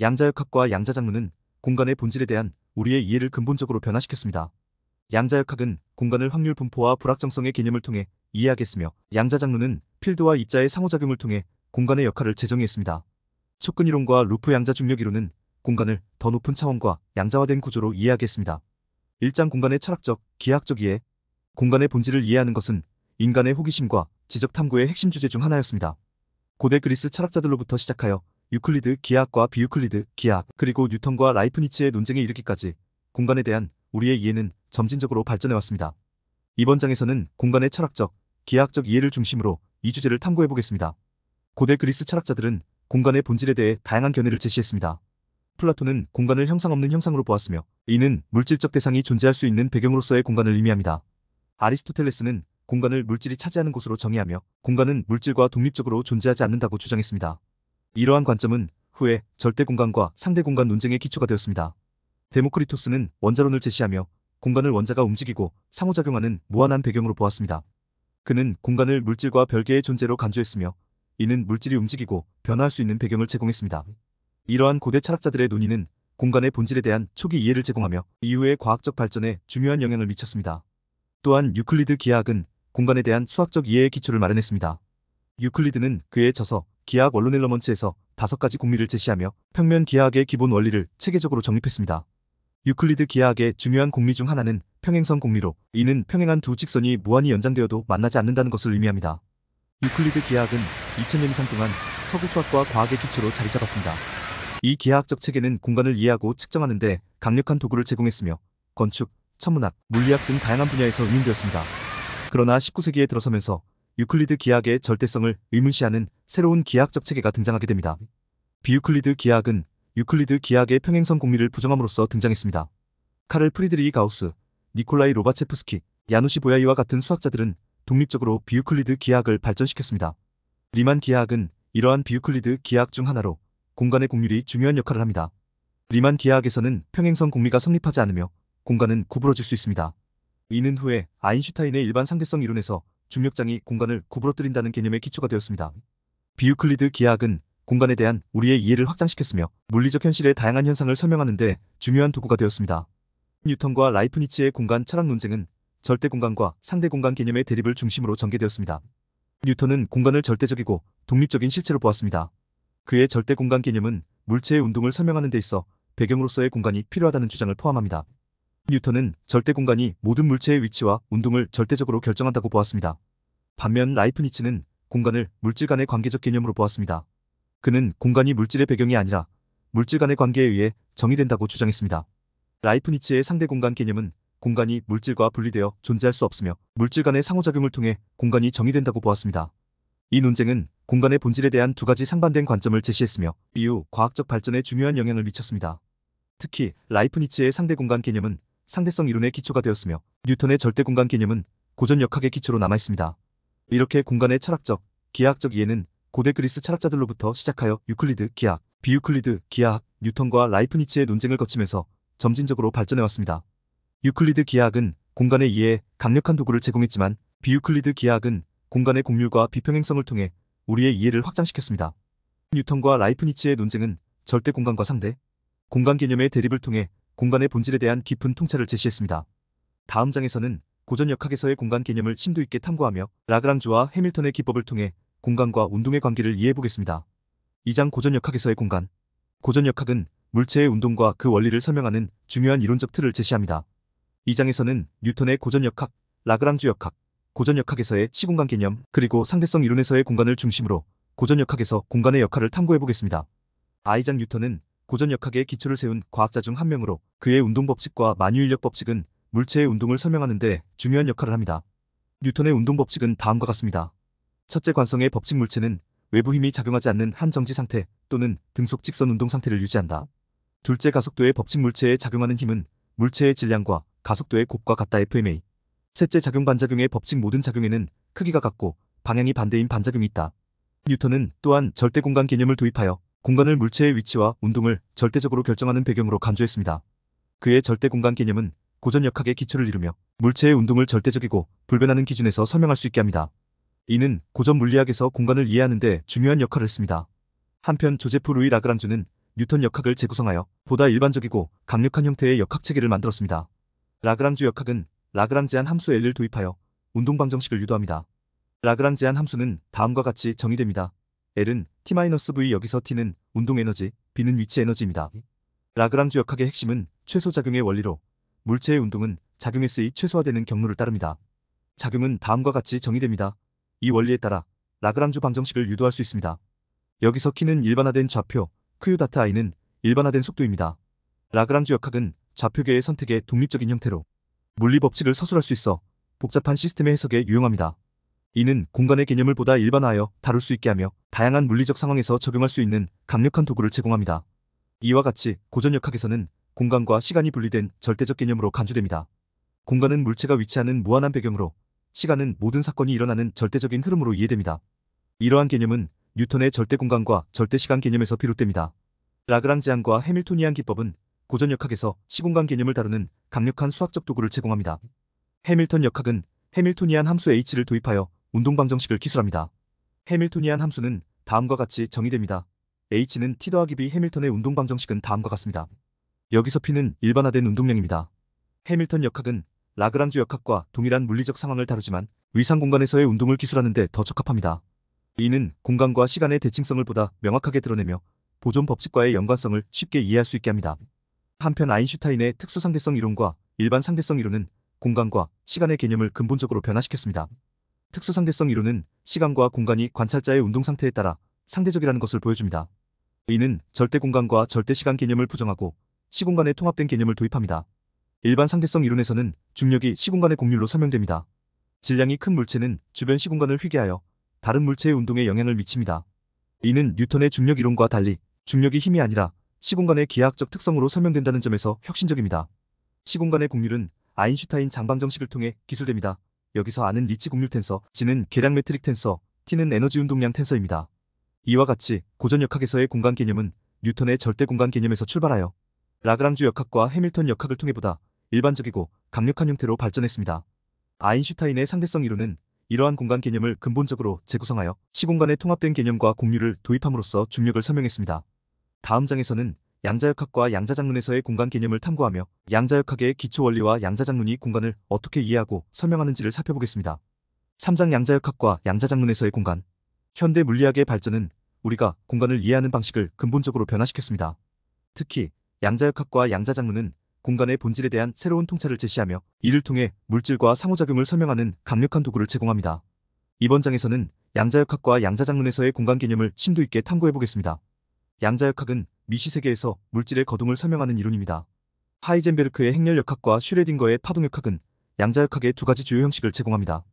양자역학과 양자장르는 공간의 본질에 대한 우리의 이해를 근본적으로 변화시켰습니다. 양자역학은 공간을 확률 분포와 불확정성의 개념을 통해 이해하겠으며 양자장르는 필드와 입자의 상호작용을 통해 공간의 역할을 재정의했습니다. 초근이론과 루프 양자 중력이론은 공간을 더 높은 차원과 양자화된 구조로 이해하겠습니다. 일장 공간의 철학적, 기하학적 이해, 공간의 본질을 이해하는 것은 인간의 호기심과 지적 탐구의 핵심 주제 중 하나였습니다. 고대 그리스 철학자들로부터 시작하여 유클리드 기하학과 비유클리드 기하학 그리고 뉴턴과 라이프니츠의 논쟁에 이르기까지 공간에 대한 우리의 이해는 점진적으로 발전해왔습니다. 이번 장에서는 공간의 철학적, 기하학적 이해를 중심으로 이 주제를 탐구해보겠습니다. 고대 그리스 철학자들은 공간의 본질에 대해 다양한 견해를 제시했습니다. 플라톤은 공간을 형상 없는 형상으로 보았으며 이는 물질적 대상이 존재할 수 있는 배경으로서의 공간을 의미합니다. 아리스토텔레스는 공간을 물질이 차지하는 곳으로 정의하며 공간은 물질과 독립적으로 존재하지 않는다고 주장했습니다. 이러한 관점은 후에 절대 공간과 상대 공간 논쟁의 기초가 되었습니다. 데모크리토스는 원자론을 제시하며 공간을 원자가 움직이고 상호작용하는 무한한 배경으로 보았습니다. 그는 공간을 물질과 별개의 존재로 간주했으며 이는 물질이 움직이고 변화할 수 있는 배경을 제공했습니다. 이러한 고대 철학자들의 논의는 공간의 본질에 대한 초기 이해를 제공하며 이후의 과학적 발전에 중요한 영향을 미쳤습니다. 또한 유클리드 기하학은 공간에 대한 수학적 이해의 기초를 마련했습니다. 유클리드는 그의 저서 기하학 원론앨러먼츠에서 다섯 가지 공리를 제시하며 평면 기하학의 기본 원리를 체계적으로 정립했습니다. 유클리드 기하학의 중요한 공리 중 하나는 평행선 공리로 이는 평행한 두 직선이 무한히 연장되어도 만나지 않는다는 것을 의미합니다. 유클리드 기하학은 2000년 이상 동안 서구 수학과 과학의 기초로 자리 잡았습니다. 이 기하학적 체계는 공간을 이해하고 측정하는 데 강력한 도구를 제공했으며 건축, 천문학, 물리학 등 다양한 분야에서 응용되었습니다. 그러나 19세기에 들어서면서 유클리드 기하학의 절대성을 의문시하는 새로운 기하학적 체계가 등장하게 됩니다. 비유클리드 기하학은 유클리드 기하학의 평행선 공리를 부정함으로써 등장했습니다. 카를 프리드리히 가우스, 니콜라이 로바체프스키, 야누시 보야이와 같은 수학자들은 독립적으로 비유클리드 기하학을 발전시켰습니다. 리만 기하학은 이러한 비유클리드 기하학 중 하나로 공간의 공률이 중요한 역할을 합니다. 리만 기하학에서는 평행선 공리가 성립하지 않으며 공간은 구부러질 수 있습니다. 이는 후에 아인슈타인의 일반 상대성 이론에서 중력장이 공간을 구부러뜨린다는 개념의 기초가 되었습니다. 비유클리드 기하학은 공간에 대한 우리의 이해를 확장시켰으며 물리적 현실의 다양한 현상을 설명하는데 중요한 도구가 되었습니다. 뉴턴과 라이프니치의 공간 철학 논쟁은 절대 공간과 상대 공간 개념의 대립을 중심으로 전개되었습니다. 뉴턴은 공간을 절대적이고 독립적인 실체로 보았습니다. 그의 절대 공간 개념은 물체의 운동을 설명하는 데 있어 배경으로서의 공간이 필요하다는 주장을 포함합니다. 뉴턴은 절대 공간이 모든 물체의 위치와 운동을 절대적으로 결정한다고 보았습니다. 반면 라이프니츠는 공간을 물질 간의 관계적 개념으로 보았습니다. 그는 공간이 물질의 배경이 아니라 물질 간의 관계에 의해 정의된다고 주장했습니다. 라이프니츠의 상대 공간 개념은 공간이 물질과 분리되어 존재할 수 없으며 물질 간의 상호작용을 통해 공간이 정의된다고 보았습니다. 이 논쟁은 공간의 본질에 대한 두 가지 상반된 관점을 제시했으며 이후 과학적 발전에 중요한 영향을 미쳤습니다. 특히 라이프니츠의 상대 공간 개념은 상대성 이론의 기초가 되었으며 뉴턴의 절대 공간 개념은 고전 역학의 기초로 남아있습니다. 이렇게 공간의 철학적, 기하학적 이해는 고대 그리스 철학자들로부터 시작하여 유클리드 기하학, 비유클리드 기하학, 뉴턴과 라이프니츠의 논쟁을 거치면서 점진적으로 발전해왔습니다. 유클리드 기하학은 공간의 이해에 강력한 도구를 제공했지만 비유클리드 기하학은 공간의 곡률과 비평행성을 통해 우리의 이해를 확장시켰습니다. 뉴턴과 라이프니츠의 논쟁은 절대 공간과 상대, 공간 개념의 대립을 통해 공간의 본질에 대한 깊은 통찰을 제시했습니다. 다음 장에서는 고전 역학에서의 공간 개념을 심도 있게 탐구하며 라그랑주와 해밀턴의 기법을 통해 공간과 운동의 관계를 이해해보겠습니다. 2장 고전 역학에서의 공간 고전 역학은 물체의 운동과 그 원리를 설명하는 중요한 이론적 틀을 제시합니다. 2장에서는 뉴턴의 고전 역학, 라그랑주 역학, 고전 역학에서의 시공간 개념, 그리고 상대성 이론에서의 공간을 중심으로 고전 역학에서 공간의 역할을 탐구해보겠습니다. 아이작 뉴턴은 고전역학의 기초를 세운 과학자 중 한 명으로 그의 운동법칙과 만유인력 법칙은 물체의 운동을 설명하는 데 중요한 역할을 합니다. 뉴턴의 운동법칙은 다음과 같습니다. 첫째 관성의 법칙 물체는 외부 힘이 작용하지 않는 한정지 상태 또는 등속 직선 운동 상태를 유지한다. 둘째 가속도의 법칙 물체에 작용하는 힘은 물체의 질량과 가속도의 곱과 같다 FMA. 셋째 작용 반작용의 법칙 모든 작용에는 크기가 같고 방향이 반대인 반작용이 있다. 뉴턴은 또한 절대 공간 개념을 도입하여 공간을 물체의 위치와 운동을 절대적으로 결정하는 배경으로 간주했습니다. 그의 절대 공간 개념은 고전역학의 기초를 이루며 물체의 운동을 절대적이고 불변하는 기준에서 설명할 수 있게 합니다. 이는 고전 물리학에서 공간을 이해하는 데 중요한 역할을 했습니다. 한편 조제프 루이 라그랑주는 뉴턴 역학을 재구성하여 보다 일반적이고 강력한 형태의 역학 체계를 만들었습니다. 라그랑주 역학은 라그랑지한 함수 L을 도입하여 운동 방정식을 유도합니다. 라그랑지한 함수는 다음과 같이 정의됩니다. L은 T-V 여기서 T는 운동에너지, B는 위치에너지입니다. 라그랑주 역학의 핵심은 최소작용의 원리로 물체의 운동은 작용에 쓰이 최소화되는 경로를 따릅니다. 작용은 다음과 같이 정의됩니다. 이 원리에 따라 라그랑주 방정식을 유도할 수 있습니다. 여기서 키는 일반화된 좌표, q 다타 i는 일반화된 속도입니다. 라그랑주 역학은 좌표계의 선택에 독립적인 형태로 물리 법칙을 서술할 수 있어 복잡한 시스템의 해석에 유용합니다. 이는 공간의 개념을 보다 일반화하여 다룰 수 있게 하며 다양한 물리적 상황에서 적용할 수 있는 강력한 도구를 제공합니다. 이와 같이 고전역학에서는 공간과 시간이 분리된 절대적 개념으로 간주됩니다. 공간은 물체가 위치하는 무한한 배경으로 시간은 모든 사건이 일어나는 절대적인 흐름으로 이해됩니다. 이러한 개념은 뉴턴의 절대 공간과 절대 시간 개념에서 비롯됩니다. 라그랑지안과 해밀토니안 기법은 고전 역학에서 시공간 개념을 다루는 강력한 수학적 도구를 제공합니다. 해밀턴 역학은 해밀토니안 함수 h를 도입하여 운동방정식을 기술합니다. 해밀토니안 함수는 다음과 같이 정의됩니다. H는 T 더하기 B 해밀턴의 운동방정식은 다음과 같습니다. 여기서 P는 일반화된 운동량입니다. 해밀턴 역학은 라그랑주 역학과 동일한 물리적 상황을 다루지만 위상 공간에서의 운동을 기술하는데 더 적합합니다. 이는 공간과 시간의 대칭성을 보다 명확하게 드러내며 보존 법칙과의 연관성을 쉽게 이해할 수 있게 합니다. 한편 아인슈타인의 특수상대성 이론과 일반 상대성 이론은 공간과 시간의 개념을 근본적으로 변화시켰습니다. 특수상대성 이론은 시간과 공간이 관찰자의 운동 상태에 따라 상대적이라는 것을 보여줍니다. 이는 절대 공간과 절대 시간 개념을 부정하고 시공간에 통합된 개념을 도입합니다. 일반 상대성 이론에서는 중력이 시공간의 곡률로 설명됩니다. 질량이 큰 물체는 주변 시공간을 휘게하여 다른 물체의 운동에 영향을 미칩니다. 이는 뉴턴의 중력 이론과 달리 중력이 힘이 아니라 시공간의 기하학적 특성으로 설명된다는 점에서 혁신적입니다. 시공간의 곡률은 아인슈타인 장방정식을 통해 기술됩니다. 여기서 아는 리치 곡률 텐서, G는 계량 매트릭 텐서, 티는 에너지 운동량 텐서입니다. 이와 같이 고전 역학에서의 공간 개념은 뉴턴의 절대 공간 개념에서 출발하여 라그랑주 역학과 해밀턴 역학을 통해 보다 일반적이고 강력한 형태로 발전했습니다. 아인슈타인의 상대성 이론은 이러한 공간 개념을 근본적으로 재구성하여 시공간에 통합된 개념과 공률를 도입함으로써 중력을 설명했습니다. 다음 장에서는 양자역학과 양자작문에서의 공간 개념을 탐구하며 양자역학의 기초 원리와 양자작문이 공간을 어떻게 이해하고 설명하는지를 살펴보겠습니다. 3장 양자역학과 양자작문에서의 공간 현대 물리학의 발전은 우리가 공간을 이해하는 방식을 근본적으로 변화시켰습니다. 특히 양자역학과 양자작문은 공간의 본질에 대한 새로운 통찰을 제시하며 이를 통해 물질과 상호작용을 설명하는 강력한 도구를 제공합니다. 이번 장에서는 양자역학과 양자작문에서의 공간 개념을 심도 있게 탐구해보겠습니다. 양자역학은 미시세계에서 물질의 거동을 설명하는 이론입니다. 하이젠베르크의 행렬역학과 슈레딩거의 파동역학은 양자역학의 두 가지 주요 형식을 제공합니다.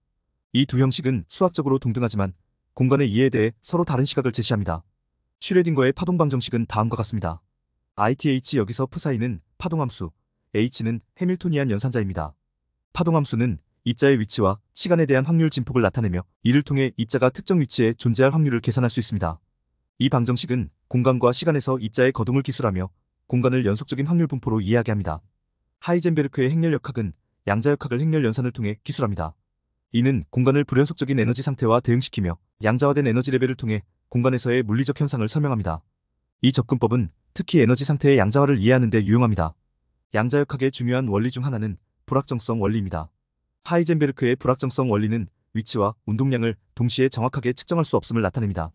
이 두 형식은 수학적으로 동등하지만 공간의 이해에 대해 서로 다른 시각을 제시합니다. 슈레딩거의 파동방정식은 다음과 같습니다. ITH 여기서 푸사이는 파동함수, H는 해밀토니안 연산자입니다. 파동함수는 입자의 위치와 시간에 대한 확률 진폭을 나타내며 이를 통해 입자가 특정 위치에 존재할 확률을 계산할 수 있습니다. 이 방정식은 공간과 시간에서 입자의 거동을 기술하며 공간을 연속적인 확률 분포로 이해하게 합니다. 하이젠베르크의 행렬 역학은 양자 역학을 행렬 연산을 통해 기술합니다. 이는 공간을 불연속적인 에너지 상태와 대응시키며 양자화된 에너지 레벨을 통해 공간에서의 물리적 현상을 설명합니다. 이 접근법은 특히 에너지 상태의 양자화를 이해하는 데 유용합니다. 양자역학의 중요한 원리 중 하나는 불확정성 원리입니다. 하이젠베르크의 불확정성 원리는 위치와 운동량을 동시에 정확하게 측정할 수 없음을 나타냅니다.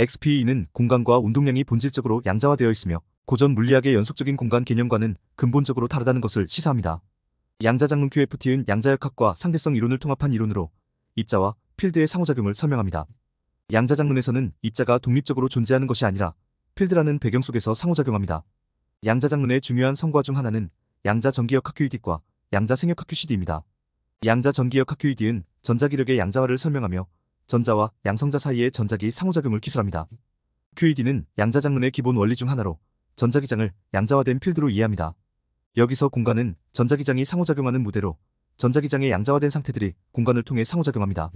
XPE는 공간과 운동량이 본질적으로 양자화되어 있으며 고전 물리학의 연속적인 공간 개념과는 근본적으로 다르다는 것을 시사합니다. 양자장론 QFT은 양자역학과 상대성 이론을 통합한 이론으로 입자와 필드의 상호작용을 설명합니다. 양자장문에서는 입자가 독립적으로 존재하는 것이 아니라 필드라는 배경 속에서 상호작용합니다. 양자장문의 중요한 성과 중 하나는 양자전기역학 QED과 양자생역학 QCD입니다. 양자전기역학 QED은 전자기력의 양자화를 설명하며 전자와 양성자 사이의 전자기 상호작용을 기술합니다. QED는 양자 장문의 기본 원리 중 하나로 전자기장을 양자화된 필드로 이해합니다. 여기서 공간은 전자기장이 상호작용하는 무대로 전자기장의 양자화된 상태들이 공간을 통해 상호작용합니다.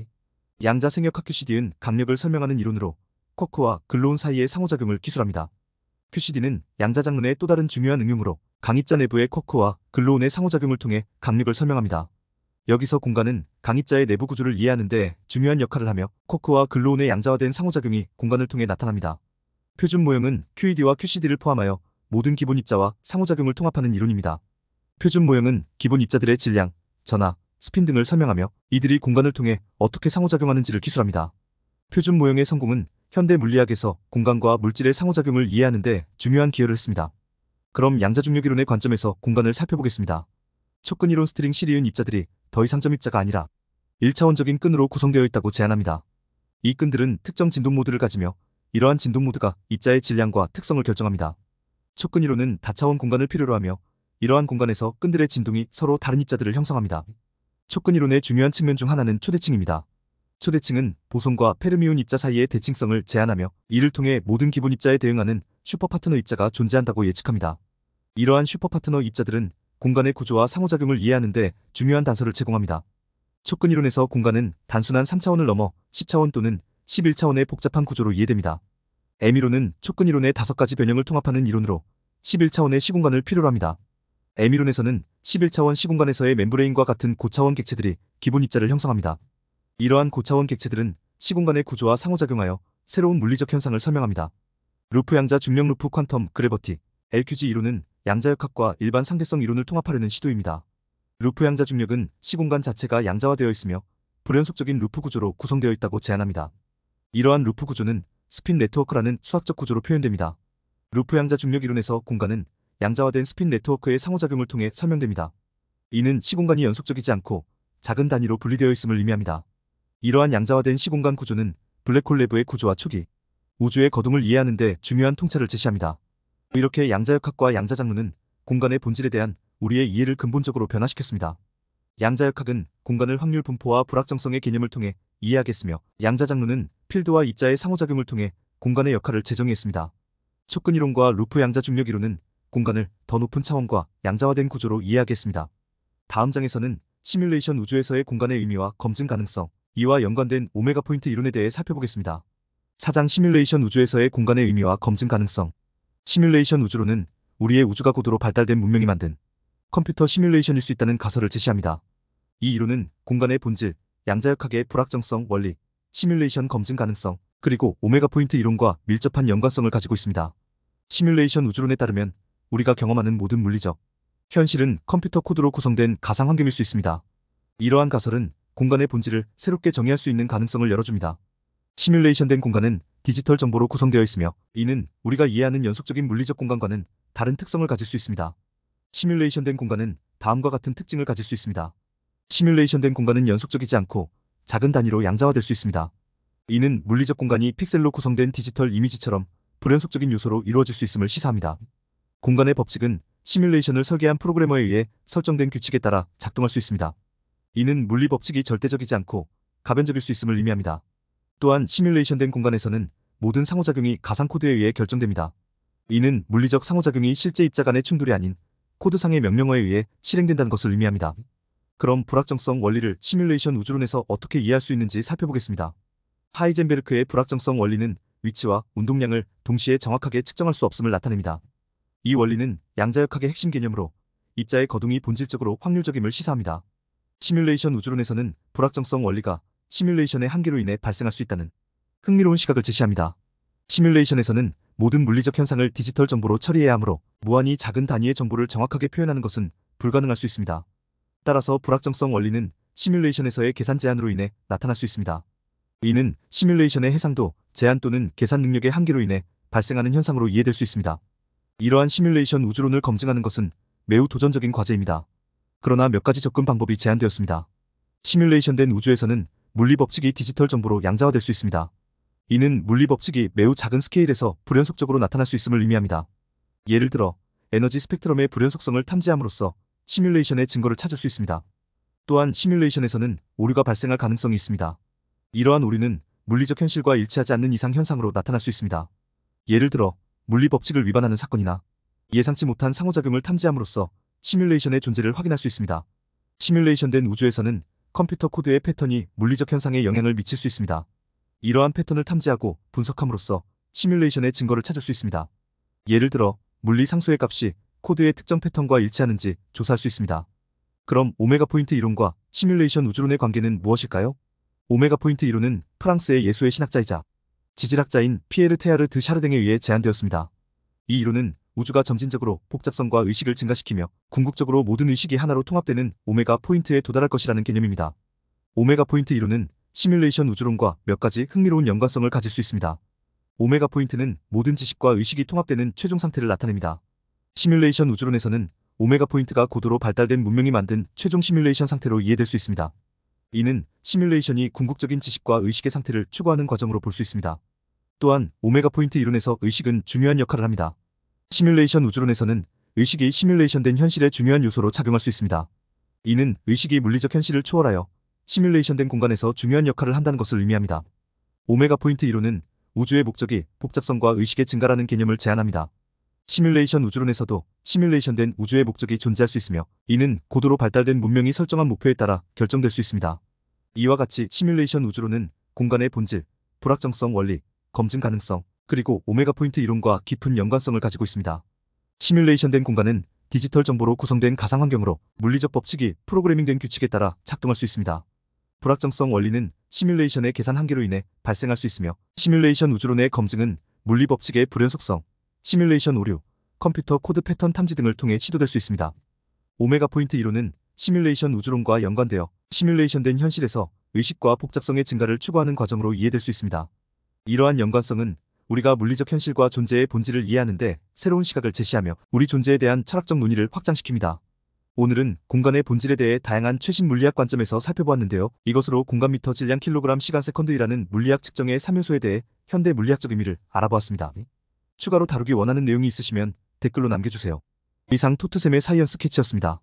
양자 생역학 QCD은 강력을 설명하는 이론으로 쿼크와 글로온 사이의 상호작용을 기술합니다. QCD는 양자 장문의 또 다른 중요한 응용으로 강입자 내부의 쿼크와 글로온의 상호작용을 통해 강력을 설명합니다. 여기서 공간은 강입자의 내부 구조를 이해하는 데 중요한 역할을 하며 코크와 글로온의 양자화된 상호작용이 공간을 통해 나타납니다. 표준 모형은 QED와 QCD를 포함하여 모든 기본 입자와 상호작용을 통합하는 이론입니다. 표준 모형은 기본 입자들의 질량, 전하, 스핀 등을 설명하며 이들이 공간을 통해 어떻게 상호작용하는지를 기술합니다. 표준 모형의 성공은 현대 물리학에서 공간과 물질의 상호작용을 이해하는 데 중요한 기여를 했습니다. 그럼 양자중력이론의 관점에서 공간을 살펴보겠습니다. 초근이론 스트링 시리은 입자들이 더 이상 점입자가 아니라 1차원적인 끈으로 구성되어 있다고 제안합니다. 이 끈들은 특정 진동 모드를 가지며 이러한 진동 모드가 입자의 질량과 특성을 결정합니다. 초끈이론은 다차원 공간을 필요로 하며 이러한 공간에서 끈들의 진동이 서로 다른 입자들을 형성합니다. 초끈이론의 중요한 측면 중 하나는 초대칭입니다. 초대칭은 보손과 페르미온 입자 사이의 대칭성을 제안하며 이를 통해 모든 기본 입자에 대응하는 슈퍼파트너 입자가 존재한다고 예측합니다. 이러한 슈퍼파트너 입자들은 공간의 구조와 상호작용을 이해하는데 중요한 단서를 제공합니다. 초근 이론에서 공간은 단순한 3차원을 넘어 10차원 또는 11차원의 복잡한 구조로 이해됩니다. M이론은 초근 이론의 5 가지 변형을 통합하는 이론으로 11차원의 시공간을 필요로 합니다. M이론에서는 11차원 시공간에서의 멤브레인과 같은 고차원 객체들이 기본 입자를 형성합니다. 이러한 고차원 객체들은 시공간의 구조와 상호작용하여 새로운 물리적 현상을 설명합니다. 루프 양자 중력 루프 퀀텀 그래버티 LQG 이론은 양자역학과 일반 상대성 이론을 통합하려는 시도입니다. 루프 양자 중력은 시공간 자체가 양자화되어 있으며 불연속적인 루프 구조로 구성되어 있다고 제안합니다. 이러한 루프 구조는 스핀 네트워크라는 수학적 구조로 표현됩니다. 루프 양자 중력 이론에서 공간은 양자화된 스핀 네트워크의 상호작용을 통해 설명됩니다. 이는 시공간이 연속적이지 않고 작은 단위로 분리되어 있음을 의미합니다. 이러한 양자화된 시공간 구조는 블랙홀 내부의 구조와 초기, 우주의 거동을 이해하는 데 중요한 통찰을 제시합니다. 이렇게 양자역학과 양자장르는 공간의 본질에 대한 우리의 이해를 근본적으로 변화시켰습니다. 양자역학은 공간을 확률 분포와 불확정성의 개념을 통해 이해하겠으며 양자장르는 필드와 입자의 상호작용을 통해 공간의 역할을 재정의했습니다. 초근이론과 루프 양자중력이론은 공간을 더 높은 차원과 양자화된 구조로 이해하겠습니다. 다음 장에서는 시뮬레이션 우주에서의 공간의 의미와 검증 가능성, 이와 연관된 오메가 포인트 이론에 대해 살펴보겠습니다. 사장 시뮬레이션 우주에서의 공간의 의미와 검증 가능성 시뮬레이션 우주로는 우리의 우주가 고도로 발달된 문명이 만든 컴퓨터 시뮬레이션일 수 있다는 가설을 제시합니다. 이 이론은 공간의 본질, 양자역학의 불확정성 원리, 시뮬레이션 검증 가능성, 그리고 오메가 포인트 이론과 밀접한 연관성을 가지고 있습니다. 시뮬레이션 우주론에 따르면 우리가 경험하는 모든 물리적, 현실은 컴퓨터 코드로 구성된 가상 환경일 수 있습니다. 이러한 가설은 공간의 본질을 새롭게 정의할 수 있는 가능성을 열어줍니다. 시뮬레이션된 공간은 디지털 정보로 구성되어 있으며 이는 우리가 이해하는 연속적인 물리적 공간과는 다른 특성을 가질 수 있습니다. 시뮬레이션된 공간은 다음과 같은 특징을 가질 수 있습니다. 시뮬레이션된 공간은 연속적이지 않고 작은 단위로 양자화될 수 있습니다. 이는 물리적 공간이 픽셀로 구성된 디지털 이미지처럼 불연속적인 요소로 이루어질 수 있음을 시사합니다. 공간의 법칙은 시뮬레이션을 설계한 프로그래머에 의해 설정된 규칙에 따라 작동할 수 있습니다. 이는 물리 법칙이 절대적이지 않고 가변적일 수 있음을 의미합니다. 또한 시뮬레이션된 공간에서는 모든 상호작용이 가상코드에 의해 결정됩니다. 이는 물리적 상호작용이 실제 입자 간의 충돌이 아닌 코드상의 명령어에 의해 실행된다는 것을 의미합니다. 그럼 불확정성 원리를 시뮬레이션 우주론에서 어떻게 이해할 수 있는지 살펴보겠습니다. 하이젠베르크의 불확정성 원리는 위치와 운동량을 동시에 정확하게 측정할 수 없음을 나타냅니다. 이 원리는 양자역학의 핵심 개념으로 입자의 거동이 본질적으로 확률적임을 시사합니다. 시뮬레이션 우주론에서는 불확정성 원리가 시뮬레이션의 한계로 인해 발생할 수 있다는 흥미로운 시각을 제시합니다. 시뮬레이션에서는 모든 물리적 현상을 디지털 정보로 처리해야 하므로 무한히 작은 단위의 정보를 정확하게 표현하는 것은 불가능할 수 있습니다. 따라서 불확정성 원리는 시뮬레이션에서의 계산 제한으로 인해 나타날 수 있습니다. 이는 시뮬레이션의 해상도, 제한 또는 계산 능력의 한계로 인해 발생하는 현상으로 이해될 수 있습니다. 이러한 시뮬레이션 우주론을 검증하는 것은 매우 도전적인 과제입니다. 그러나 몇 가지 접근 방법이 제한되었습니다. 시뮬레이션된 우주에서는 물리법칙이 디지털 정보로 양자화될 수 있습니다. 이는 물리법칙이 매우 작은 스케일에서 불연속적으로 나타날 수 있음을 의미합니다. 예를 들어 에너지 스펙트럼의 불연속성을 탐지함으로써 시뮬레이션의 증거를 찾을 수 있습니다. 또한 시뮬레이션에서는 오류가 발생할 가능성이 있습니다. 이러한 오류는 물리적 현실과 일치하지 않는 이상 현상으로 나타날 수 있습니다. 예를 들어 물리 법칙을 위반하는 사건이나 예상치 못한 상호작용을 탐지함으로써 시뮬레이션의 존재를 확인할 수 있습니다. 시뮬레이션된 우주에서는 컴퓨터 코드의 패턴이 물리적 현상에 영향을 미칠 수 있습니다. 이러한 패턴을 탐지하고 분석함으로써 시뮬레이션의 증거를 찾을 수 있습니다. 예를 들어 물리 상수의 값이 코드의 특정 패턴과 일치하는지 조사할 수 있습니다. 그럼 오메가 포인트 이론과 시뮬레이션 우주론의 관계는 무엇일까요? 오메가 포인트 이론은 프랑스의 예수의 신학자이자 지질학자인 피에르 테아르 드 샤르댕에 의해 제안되었습니다. 이 이론은 우주가 점진적으로 복잡성과 의식을 증가시키며 궁극적으로 모든 의식이 하나로 통합되는 오메가 포인트에 도달할 것이라는 개념입니다. 오메가 포인트 이론은 시뮬레이션 우주론과 몇 가지 흥미로운 연관성을 가질 수 있습니다. 오메가 포인트는 모든 지식과 의식이 통합되는 최종 상태를 나타냅니다. 시뮬레이션 우주론에서는 오메가 포인트가 고도로 발달된 문명이 만든 최종 시뮬레이션 상태로 이해될 수 있습니다. 이는 시뮬레이션이 궁극적인 지식과 의식의 상태를 추구하는 과정으로 볼 수 있습니다. 또한 오메가 포인트 이론에서 의식은 중요한 역할을 합니다. 시뮬레이션 우주론에서는 의식이 시뮬레이션된 현실의 중요한 요소로 작용할 수 있습니다. 이는 의식이 물리적 현실을 초월하여 시뮬레이션된 공간에서 중요한 역할을 한다는 것을 의미합니다. 오메가 포인트 이론은 우주의 목적이 복잡성과 의식의 증가라는 개념을 제안합니다. 시뮬레이션 우주론에서도 시뮬레이션된 우주의 목적이 존재할 수 있으며 이는 고도로 발달된 문명이 설정한 목표에 따라 결정될 수 있습니다. 이와 같이 시뮬레이션 우주론은 공간의 본질, 불확정성 원리, 검증 가능성, 그리고 오메가 포인트 이론과 깊은 연관성을 가지고 있습니다. 시뮬레이션된 공간은 디지털 정보로 구성된 가상 환경으로 물리적 법칙이 프로그래밍된 규칙에 따라 작동할 수 있습니다. 불확정성 원리는 시뮬레이션의 계산 한계로 인해 발생할 수 있으며 시뮬레이션 우주론의 검증은 물리 법칙의 불연속성, 시뮬레이션 오류, 컴퓨터 코드 패턴 탐지 등을 통해 시도될 수 있습니다. 오메가 포인트 이론은 시뮬레이션 우주론과 연관되어 시뮬레이션된 현실에서 의식과 복잡성의 증가를 추구하는 과정으로 이해될 수 있습니다. 이러한 연관성은 우리가 물리적 현실과 존재의 본질을 이해하는데 새로운 시각을 제시하며 우리 존재에 대한 철학적 논의를 확장시킵니다. 오늘은 공간의 본질에 대해 다양한 최신 물리학 관점에서 살펴보았는데요. 이것으로 공간 미터 질량 킬로그램 시간 세컨드이라는 물리학 측정의 3요소에 대해 현대 물리학적 의미를 알아보았습니다. 추가로 다루기 원하는 내용이 있으시면 댓글로 남겨주세요. 이상 토트샘의 사이언스 캐치였습니다.